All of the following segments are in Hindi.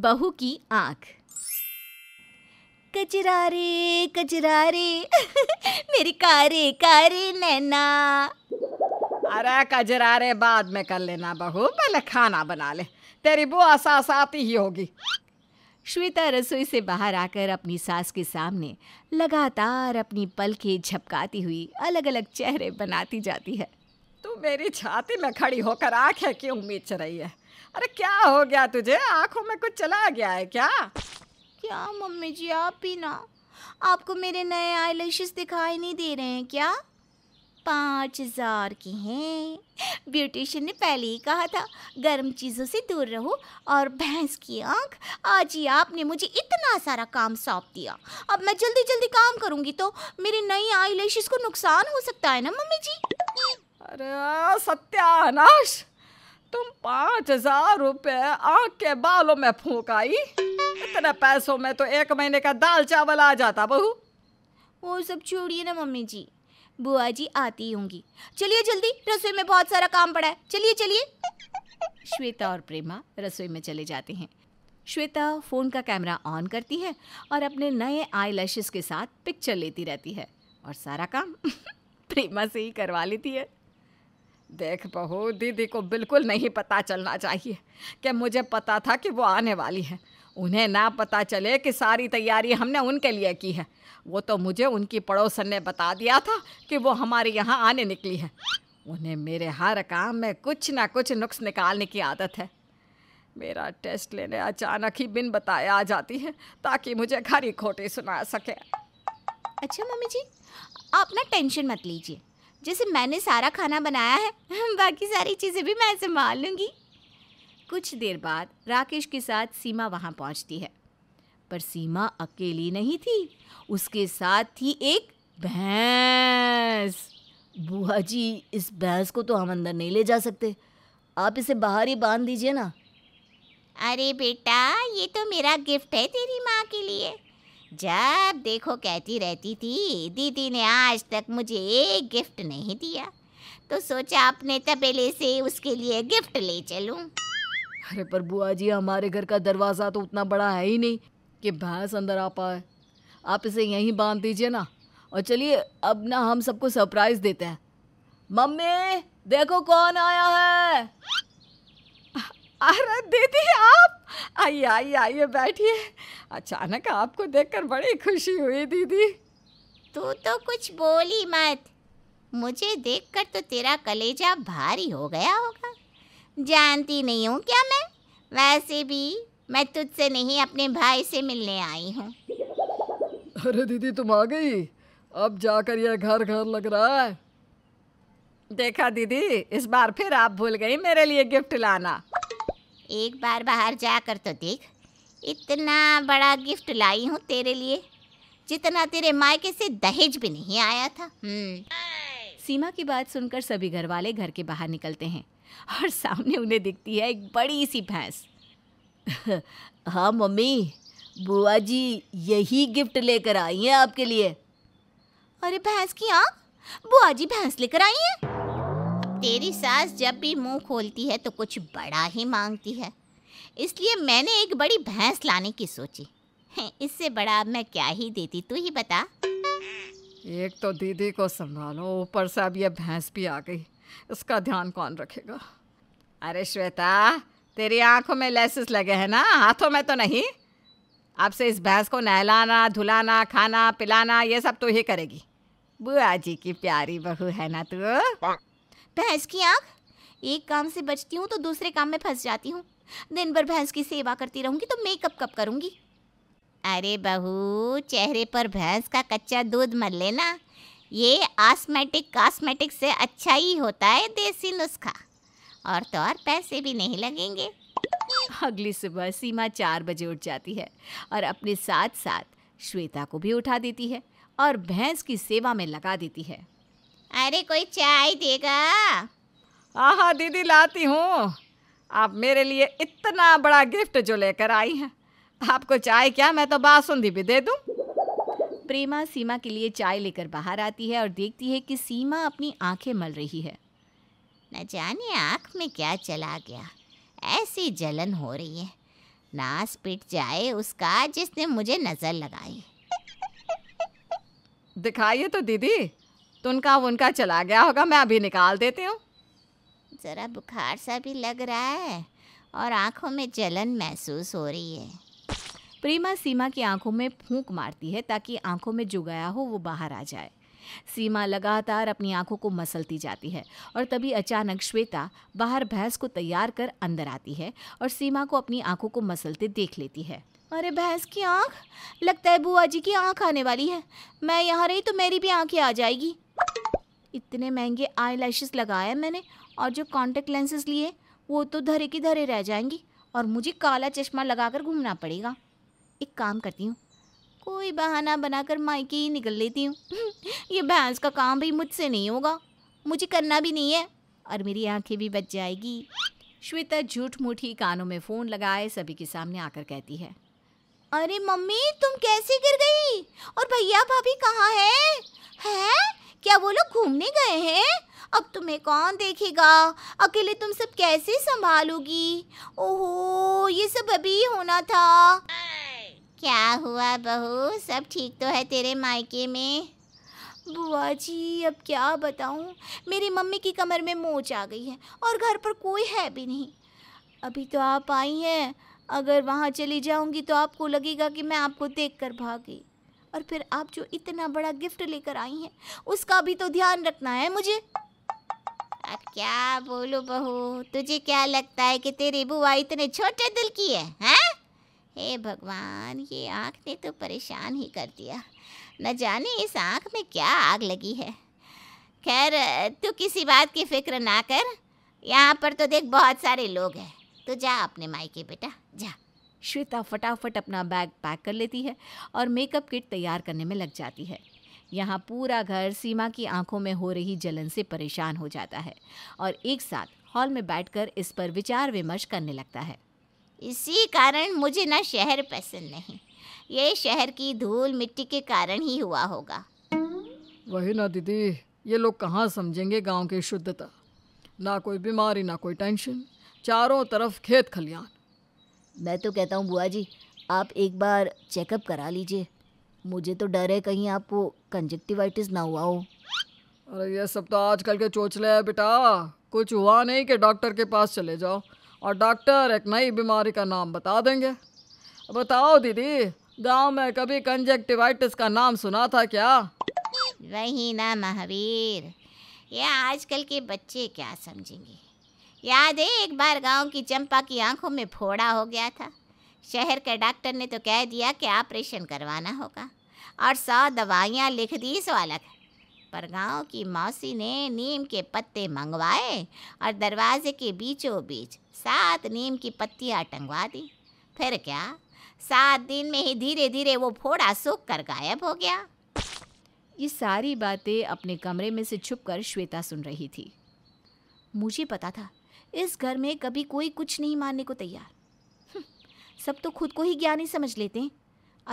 बहू की आंख कचरा रे कचरा रे मेरी कारे कारे नैना अरे कचरा रे बाद में कर लेना बहू पहले खाना बना ले तेरी बुआ सास आती ही होगी श्वेता रसोई से बाहर आकर अपनी सास के सामने लगातार अपनी पलखें झपकाती हुई अलग अलग चेहरे बनाती जाती है तू मेरी छाती में खड़ी होकर आंखें क्यों मीच रही है अरे क्या हो गया तुझे आंखों में कुछ चला गया है क्या क्या मम्मी जी आप ही ना आपको मेरे नए आईलैशेस दिखाई नहीं दे रहे हैं क्या पाँच हज़ार के हैं ब्यूटिशियन ने पहले ही कहा था गर्म चीज़ों से दूर रहो और भैंस की आंख आज ही आपने मुझे इतना सारा काम सौंप दिया अब मैं जल्दी जल्दी काम करूंगी तो मेरी नई आई को नुकसान हो सकता है ना मम्मी जी अरे सत्यानाश तुम पाँच हजार रुपये आग के बालों में फूक आई इतने पैसों में तो एक महीने का दाल चावल आ जाता बहू वो सब छोड़िए ना मम्मी जी बुआ जी आती होंगी चलिए जल्दी रसोई में बहुत सारा काम पड़ा है चलिए चलिए श्वेता और प्रेमा रसोई में चले जाते हैं श्वेता फ़ोन का कैमरा ऑन करती है और अपने नए आई के साथ पिक्चर लेती रहती है और सारा काम प्रेमा से ही करवा लेती है देख बहू दीदी को बिल्कुल नहीं पता चलना चाहिए कि मुझे पता था कि वो आने वाली है उन्हें ना पता चले कि सारी तैयारी हमने उनके लिए की है वो तो मुझे उनकी पड़ोसन ने बता दिया था कि वो हमारे यहाँ आने निकली है उन्हें मेरे हर काम में कुछ ना कुछ नुक्स निकालने की आदत है मेरा टेस्ट लेने अचानक ही बिन बताए आ जाती है ताकि मुझे घर ही खोटी सुना सके अच्छा मम्मी जी आप ना टेंशन मत लीजिए जैसे मैंने सारा खाना बनाया है बाकी सारी चीज़ें भी मैं संभाल लूँगी कुछ देर बाद राकेश के साथ सीमा वहाँ पहुँचती है पर सीमा अकेली नहीं थी उसके साथ थी एक भैंस बुआ जी इस भैंस को तो हम अंदर नहीं ले जा सकते आप इसे बाहर ही बांध दीजिए ना अरे बेटा ये तो मेरा गिफ्ट है तेरी माँ के लिए जब देखो कहती रहती थी दीदी ने आज तक मुझे एक गिफ्ट नहीं दिया तो सोचा अपने तबेले से उसके लिए गिफ्ट ले चलूं। अरे पर बुआ जी हमारे घर का दरवाज़ा तो उतना बड़ा है ही नहीं कि भैंस अंदर आ पाए आप इसे यहीं बांध दीजिए ना और चलिए अब ना हम सबको सरप्राइज देते हैं मम्मी देखो कौन आया है अरे दीदी आप आइए आइए आइए बैठिए अचानक आपको देखकर बड़ी खुशी हुई दीदी तू तो कुछ बोली मत मुझे देखकर तो तेरा कलेजा भारी हो गया होगा जानती नहीं हूँ क्या मैं वैसे भी मैं तुझसे नहीं अपने भाई से मिलने आई हूँ अरे दीदी तुम आ गई अब जाकर यह घर घर लग रहा है देखा दीदी इस बार फिर आप भूल गई मेरे लिए गिफ्ट लाना एक बार बाहर जा कर तो देख इतना बड़ा गिफ्ट लाई हूँ तेरे लिए जितना तेरे मायके से दहेज भी नहीं आया था हम्म। सीमा की बात सुनकर सभी घर वाले घर के बाहर निकलते हैं और सामने उन्हें दिखती है एक बड़ी सी भैंस हाँ मम्मी बुआ जी यही गिफ्ट लेकर आई हैं आपके लिए अरे भैंस की आँख बुआ जी भैंस लेकर आई हैं तेरी सास जब भी मुंह खोलती है तो कुछ बड़ा ही मांगती है इसलिए मैंने एक बड़ी भैंस लाने की सोची इससे बड़ा अब मैं क्या ही देती तू ही बता एक तो दीदी को संभालो ऊपर से अब यह भैंस भी आ गई इसका ध्यान कौन रखेगा अरे श्वेता तेरी आंखों में लेसेस लगे हैं ना हाथों में तो नहीं अब से इस भैंस को नहलाना धुलाना खाना पिलाना ये सब तो ही करेगी बुआ जी की प्यारी बहू है ना तू भैंस की आँख एक काम से बचती हूँ तो दूसरे काम में फंस जाती हूँ दिन भर भैंस की सेवा करती रहूँगी तो मेकअप कब करूँगी अरे बहू चेहरे पर भैंस का कच्चा दूध मर लेना ये आस्मेटिक कास्मेटिक से अच्छा ही होता है देसी नुस्खा और तो और पैसे भी नहीं लगेंगे अगली सुबह सीमा चार बजे उठ जाती है और अपने साथ साथ श्वेता को भी उठा देती है और भैंस की सेवा में लगा देती है अरे कोई चाय देगा हाँ हाँ दीदी लाती हूँ आप मेरे लिए इतना बड़ा गिफ्ट जो लेकर आई हैं आपको चाय क्या मैं तो बासुंदी भी दे दूँ प्रेमा सीमा के लिए चाय लेकर बाहर आती है और देखती है कि सीमा अपनी आंखें मल रही है न जाने आँख में क्या चला गया ऐसी जलन हो रही है नास पिट जाए उसका जिसने मुझे नज़र लगाई दिखाइए तो दीदी उनका उनका चला गया होगा मैं अभी निकाल देती हूँ ज़रा बुखार सा भी लग रहा है और आंखों में जलन महसूस हो रही है प्रीमा सीमा की आंखों में फूंक मारती है ताकि आंखों में जो गया हो वो बाहर आ जाए सीमा लगातार अपनी आंखों को मसलती जाती है और तभी अचानक श्वेता बाहर भैंस को तैयार कर अंदर आती है और सीमा को अपनी आंखों को मसलते देख लेती है अरे भैंस की आंख लगता है बुआ जी की आंख आने वाली है मैं यहाँ रही तो मेरी भी आंखें आ जाएगी इतने महंगे आई लैशेज़ लगाए मैंने और जो कॉन्टेक्ट लेंसेज लिए वो तो धरे के धरे रह जाएंगी और मुझे काला चश्मा लगाकर घूमना पड़ेगा एक काम करती हूँ कोई बहाना बनाकर मायके ही निकल लेती हूँ ये भैंस का काम भी मुझसे नहीं होगा मुझे करना भी नहीं है और मेरी आंखें भी बच जाएगी श्वेता झूठ मूठी कानों में फ़ोन लगाए सभी के सामने आकर कहती है अरे मम्मी तुम कैसे गिर गई और भैया भाभी कहाँ है हैं क्या वो लोग घूमने गए हैं अब तुम्हें कौन देखेगा अकेले तुम सब कैसे संभालोगी ओहो ये सब अभी होना था क्या हुआ बहू सब ठीक तो है तेरे मायके में बुआ जी अब क्या बताऊँ मेरी मम्मी की कमर में मोच आ गई है और घर पर कोई है भी नहीं अभी तो आप आई हैं अगर वहाँ चली जाऊँगी तो आपको लगेगा कि मैं आपको देख कर भागी और फिर आप जो इतना बड़ा गिफ्ट लेकर आई हैं उसका भी तो ध्यान रखना है मुझे अब क्या बोलो बहू तुझे क्या लगता है कि तेरी बुआ इतने छोटे दिल की है हैं हे भगवान ये आँख ने तो परेशान ही कर दिया न जाने इस आँख में क्या आग लगी है खैर तू किसी बात की फिक्र ना कर यहाँ पर तो देख बहुत सारे लोग हैं तो जा अपने मायके बेटा जा श्वेता फटाफट अपना बैग पैक कर लेती है और मेकअप किट तैयार करने में लग जाती है यहाँ पूरा घर सीमा की आंखों में हो रही जलन से परेशान हो जाता है और एक साथ हॉल में बैठकर इस पर विचार विमर्श करने लगता है इसी कारण मुझे ना शहर पसंद नहीं ये शहर की धूल मिट्टी के कारण ही हुआ होगा वही ना दीदी ये लोग कहाँ समझेंगे गांव की शुद्धता ना कोई बीमारी ना कोई टेंशन चारों तरफ खेत खलियान मैं तो कहता हूँ बुआ जी आप एक बार चेकअप करा लीजिए मुझे तो डर है कहीं आपको कंजक्टिवाइटिस ना हुआ हो अरे ये सब तो आजकल के चोचले हैं बेटा कुछ हुआ नहीं कि डॉक्टर के पास चले जाओ और डॉक्टर एक नई बीमारी का नाम बता देंगे बताओ दीदी गांव में कभी कंजक्टिवाइटिस का नाम सुना था क्या वही ना महावीर ये आजकल के बच्चे क्या समझेंगे याद है एक बार गांव की चंपा की आंखों में फोड़ा हो गया था शहर के डॉक्टर ने तो कह दिया कि ऑपरेशन करवाना होगा और सौ दवाइयाँ लिख दी सो अलग पर गांव की मौसी ने नीम के पत्ते मंगवाए और दरवाजे के बीचों बीच सात नीम की पत्तियाँ टंगवा दी फिर क्या सात दिन में ही धीरे धीरे वो फोड़ा सूख कर गायब हो गया ये सारी बातें अपने कमरे में से छुपकर श्वेता सुन रही थी मुझे पता था इस घर में कभी कोई कुछ नहीं मानने को तैयार हम्म, सब तो खुद को ही ज्ञानी समझ लेते हैं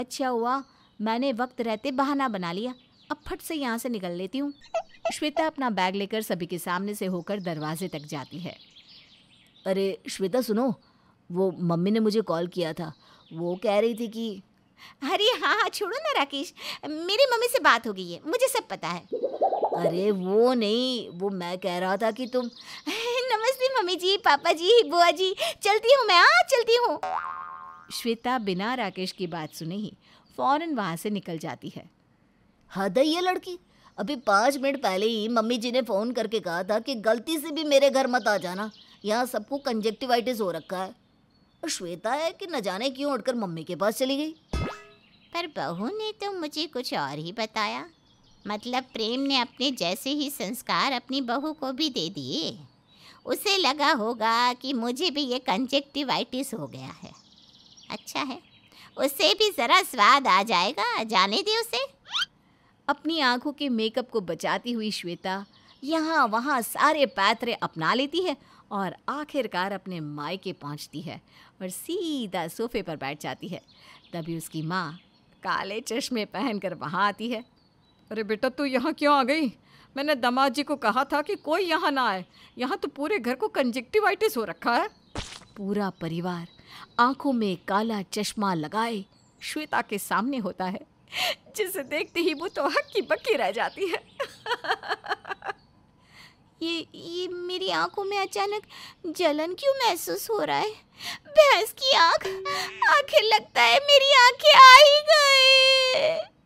अच्छा हुआ मैंने वक्त रहते बहाना बना लिया अब फट से यहाँ से निकल लेती हूँ श्वेता अपना बैग लेकर सभी के सामने से होकर दरवाजे तक जाती है अरे श्वेता सुनो वो मम्मी ने मुझे कॉल किया था वो कह रही थी कि अरे हाँ हाँ छोड़ो ना राकेश मेरी मम्मी से बात हो गई है मुझे सब पता है अरे वो नहीं वो मैं कह रहा था कि तुम मम्मी जी पापा जी बुआ जी चलती हूँ मैं आ हाँ, चलती हूँ श्वेता बिना राकेश की बात सुने ही फौरन वहाँ से निकल जाती है हद है ये लड़की अभी पाँच मिनट पहले ही मम्मी जी ने फ़ोन करके कहा था कि गलती से भी मेरे घर मत आ जाना यहाँ सबको कंजेक्टिवाइटिस हो रखा है और श्वेता है कि न जाने क्यों उठकर मम्मी के पास चली गई पर बहू ने तो मुझे कुछ और ही बताया मतलब प्रेम ने अपने जैसे ही संस्कार अपनी बहू को भी दे दिए उसे लगा होगा कि मुझे भी ये कंजेक्टिवाइटिस हो गया है अच्छा है उसे भी ज़रा स्वाद आ जाएगा जाने दे उसे अपनी आंखों के मेकअप को बचाती हुई श्वेता यहाँ वहाँ सारे पैतरे अपना लेती है और आखिरकार अपने मायके पहुँचती है और सीधा सोफे पर बैठ जाती है तभी उसकी माँ काले चश्मे पहनकर वहाँ आती है अरे बेटा तू यहाँ क्यों आ गई मैंने दमाद जी को कहा था कि कोई यहाँ ना आए यहाँ तो पूरे घर को कंजक्टिवाइटिस हो रखा है पूरा परिवार आंखों में काला चश्मा लगाए श्वेता के सामने होता है जिसे देखते ही वो तो हक्की बक्की रह जाती है ये ये मेरी आंखों में अचानक जलन क्यों महसूस हो रहा है भैंस की आंख आखिर लगता है मेरी आंखें आ ही गई